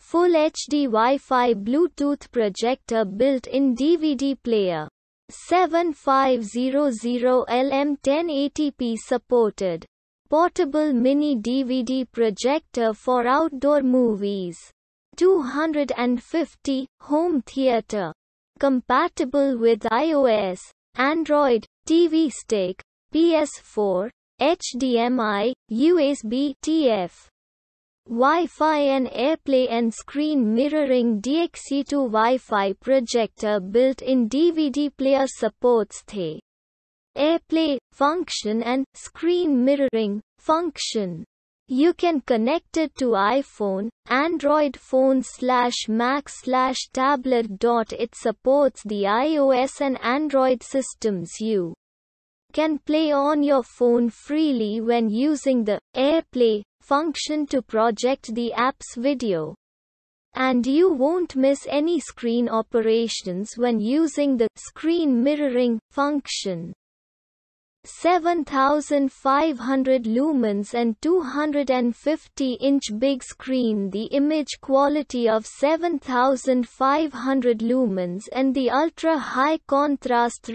Full HD Wi-Fi Bluetooth projector built-in DVD player. 7500 LM 1080p supported. Portable mini DVD projector for outdoor movies. 250 home theater. Compatible with iOS, Android, TV stick, PS4, HDMI, USB TF. Wi-Fi and AirPlay and screen mirroring DXC2 Wi-Fi projector built-in DVD player supports the AirPlay function and screen mirroring function. You can connect it to iPhone, Android phone slash Mac slash tablet. It supports the iOS and Android systems you can play on your phone freely when using the AirPlay function to project the app's video. And you won't miss any screen operations when using the screen mirroring function. 7500 lumens and 250 inch big screen The image quality of 7500 lumens and the ultra high contrast